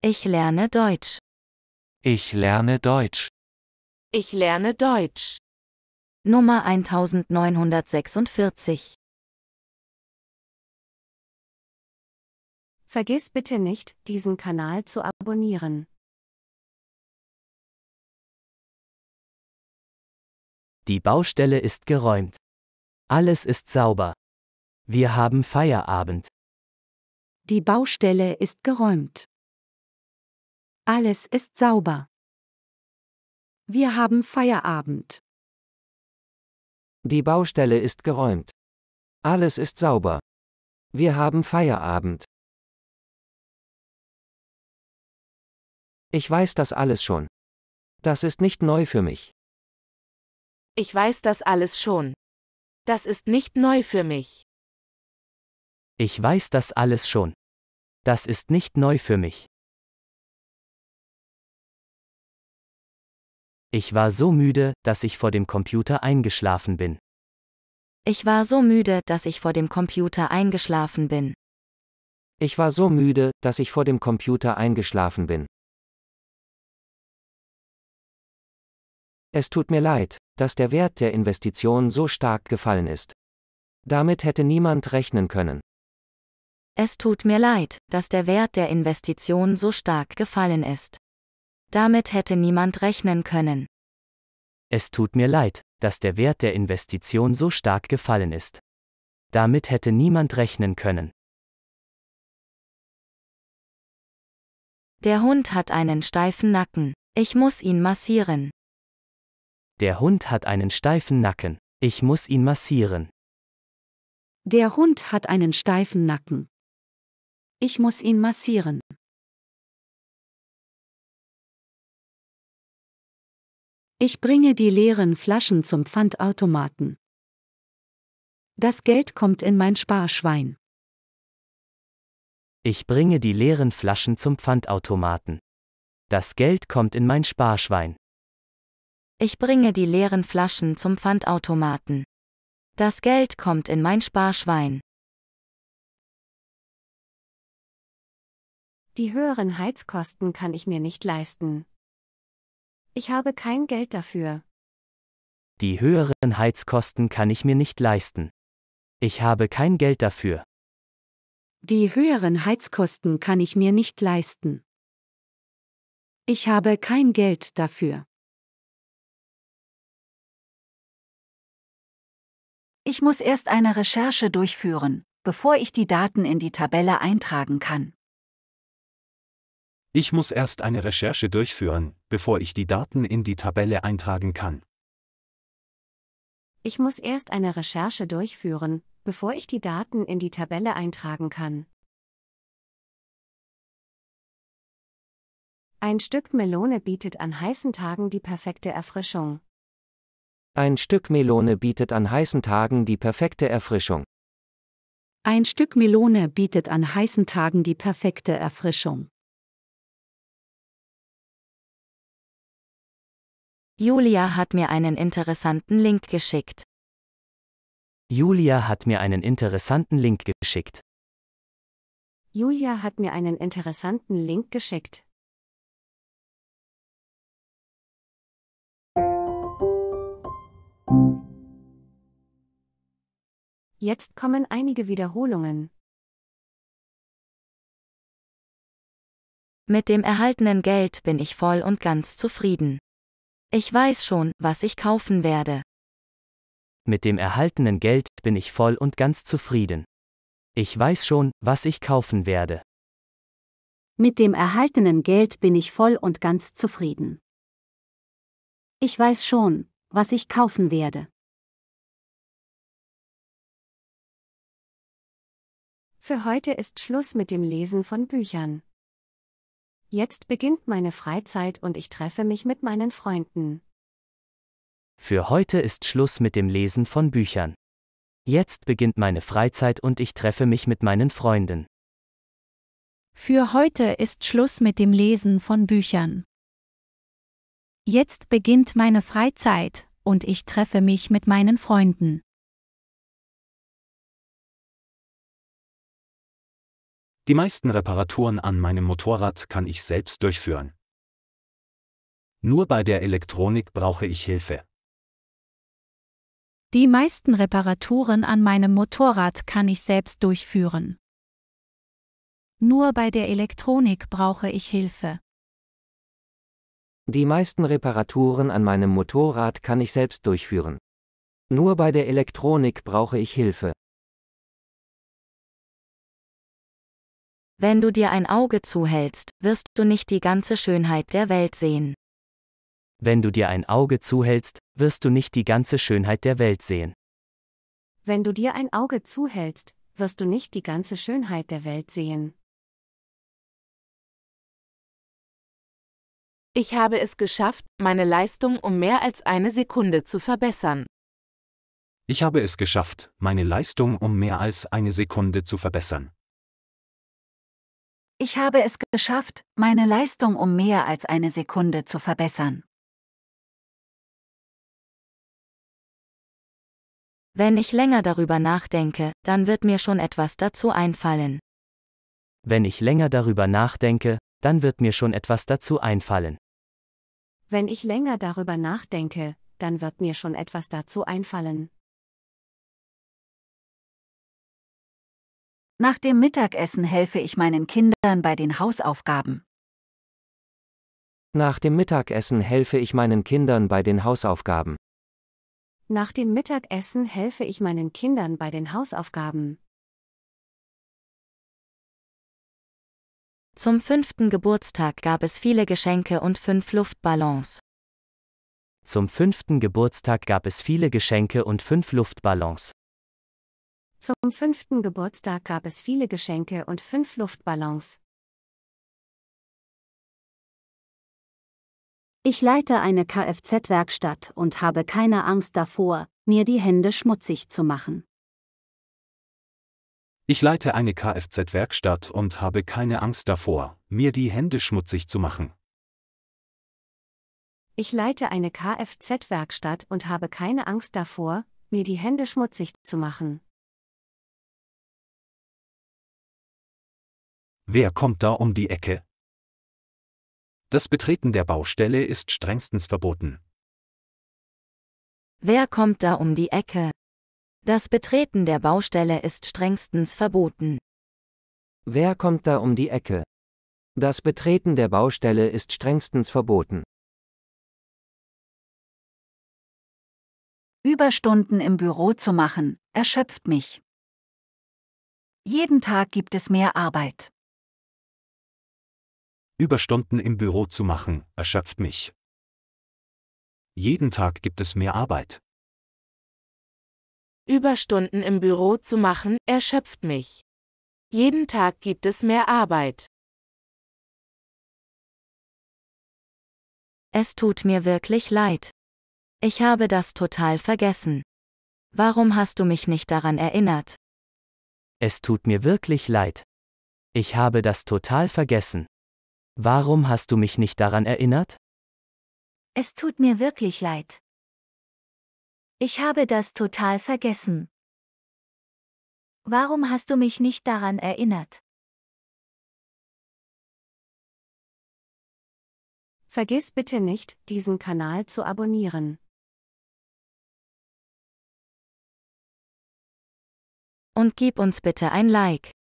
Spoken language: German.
Ich lerne Deutsch. Ich lerne Deutsch. Ich lerne Deutsch. Nummer 1946. Vergiss bitte nicht, diesen Kanal zu abonnieren. Die Baustelle ist geräumt. Alles ist sauber. Wir haben Feierabend. Die Baustelle ist geräumt. Alles ist sauber. Wir haben Feierabend. Die Baustelle ist geräumt. Alles ist sauber. Wir haben Feierabend. Ich weiß das alles schon. Das ist nicht neu für mich. Ich weiß das alles schon. Das ist nicht neu für mich. Ich weiß das alles schon. Das ist nicht neu für mich. Ich war so müde, dass ich vor dem Computer eingeschlafen bin. Ich war so müde, dass ich vor dem Computer eingeschlafen bin. Ich war so müde, dass ich vor dem Computer eingeschlafen bin. Es tut mir leid, dass der Wert der Investition so stark gefallen ist. Damit hätte niemand rechnen können. Es tut mir leid, dass der Wert der Investition so stark gefallen ist. Damit hätte niemand rechnen können. Es tut mir leid, dass der Wert der Investition so stark gefallen ist. Damit hätte niemand rechnen können. Der Hund hat einen steifen Nacken. Ich muss ihn massieren. Der Hund hat einen steifen Nacken. Ich muss ihn massieren. Der Hund hat einen steifen Nacken. Ich muss ihn massieren. Ich bringe die leeren Flaschen zum Pfandautomaten. Das Geld kommt in mein Sparschwein. Ich bringe die leeren Flaschen zum Pfandautomaten. Das Geld kommt in mein Sparschwein. Ich bringe die leeren Flaschen zum Pfandautomaten. Das Geld kommt in mein Sparschwein. Die höheren Heizkosten kann ich mir nicht leisten, ich habe kein Geld dafür. Die höheren Heizkosten kann ich mir nicht leisten. Ich habe kein Geld dafür. Die höheren Heizkosten kann ich mir nicht leisten. Ich habe kein Geld dafür. Ich muss erst eine Recherche durchführen, bevor ich die Daten in die Tabelle eintragen kann. Ich muss erst eine Recherche durchführen, bevor ich die Daten in die Tabelle eintragen kann. Ich muss erst eine Recherche durchführen, bevor ich die Daten in die Tabelle eintragen kann. Ein Stück Melone bietet an heißen Tagen die perfekte Erfrischung. Ein Stück Melone bietet an heißen Tagen die perfekte Erfrischung. Ein Stück Melone bietet an heißen Tagen die perfekte Erfrischung. Julia hat mir einen interessanten Link geschickt. Julia hat mir einen interessanten Link geschickt. Julia hat mir einen interessanten Link geschickt. Jetzt kommen einige Wiederholungen. Mit dem erhaltenen Geld bin ich voll und ganz zufrieden. Ich weiß schon, was ich kaufen werde. Mit dem erhaltenen Geld bin ich voll und ganz zufrieden. Ich weiß schon, was ich kaufen werde. Mit dem erhaltenen Geld bin ich voll und ganz zufrieden. Ich weiß schon, was ich kaufen werde. Für heute ist Schluss mit dem Lesen von Büchern. Jetzt beginnt meine Freizeit und ich treffe mich mit meinen Freunden. Für heute ist Schluss mit dem Lesen von Büchern. Jetzt beginnt meine Freizeit und ich treffe mich mit meinen Freunden. Für heute ist Schluss mit dem Lesen von Büchern. Jetzt beginnt meine Freizeit und ich treffe mich mit meinen Freunden. Die meisten Reparaturen an meinem Motorrad kann ich selbst durchführen. Nur bei der Elektronik brauche ich Hilfe. Die meisten Reparaturen an meinem Motorrad kann ich selbst durchführen. Nur bei der Elektronik brauche ich Hilfe. Die meisten Reparaturen an meinem Motorrad kann ich selbst durchführen. Nur bei der Elektronik brauche ich Hilfe. Wenn du dir ein Auge zuhältst, wirst du nicht die ganze Schönheit der Welt sehen. Wenn du dir ein Auge zuhältst, wirst du nicht die ganze Schönheit der Welt sehen. Wenn du dir ein Auge zuhältst, wirst du nicht die ganze Schönheit der Welt sehen. Ich habe es geschafft, meine Leistung um mehr als eine Sekunde zu verbessern. Ich habe es geschafft, meine Leistung um mehr als eine Sekunde zu verbessern. Ich habe es geschafft, meine Leistung um mehr als eine Sekunde zu verbessern. Wenn ich länger darüber nachdenke, dann wird mir schon etwas dazu einfallen. Wenn ich länger darüber nachdenke, dann wird mir schon etwas dazu einfallen. Wenn ich länger darüber nachdenke, dann wird mir schon etwas dazu einfallen. Nach dem Mittagessen helfe ich meinen Kindern bei den Hausaufgaben. Nach dem Mittagessen helfe ich meinen Kindern bei den Hausaufgaben. Nach dem Mittagessen helfe ich meinen Kindern bei den Hausaufgaben. Zum fünften Geburtstag gab es viele Geschenke und fünf Luftballons. Zum fünften Geburtstag gab es viele Geschenke und fünf Luftballons. Zum fünften Geburtstag gab es viele Geschenke und fünf Luftballons. Ich leite eine Kfz-Werkstatt und habe keine Angst davor, mir die Hände schmutzig zu machen. Ich leite eine Kfz-Werkstatt und habe keine Angst davor, mir die Hände schmutzig zu machen. Ich leite eine Kfz-Werkstatt und habe keine Angst davor, mir die Hände schmutzig zu machen. Wer kommt da um die Ecke? Das Betreten der Baustelle ist strengstens verboten. Wer kommt da um die Ecke? Das Betreten der Baustelle ist strengstens verboten. Wer kommt da um die Ecke? Das Betreten der Baustelle ist strengstens verboten. Überstunden im Büro zu machen, erschöpft mich. Jeden Tag gibt es mehr Arbeit. Überstunden im Büro zu machen, erschöpft mich. Jeden Tag gibt es mehr Arbeit. Überstunden im Büro zu machen, erschöpft mich. Jeden Tag gibt es mehr Arbeit. Es tut mir wirklich leid. Ich habe das total vergessen. Warum hast du mich nicht daran erinnert? Es tut mir wirklich leid. Ich habe das total vergessen. Warum hast du mich nicht daran erinnert? Es tut mir wirklich leid. Ich habe das total vergessen. Warum hast du mich nicht daran erinnert? Vergiss bitte nicht, diesen Kanal zu abonnieren. Und gib uns bitte ein Like.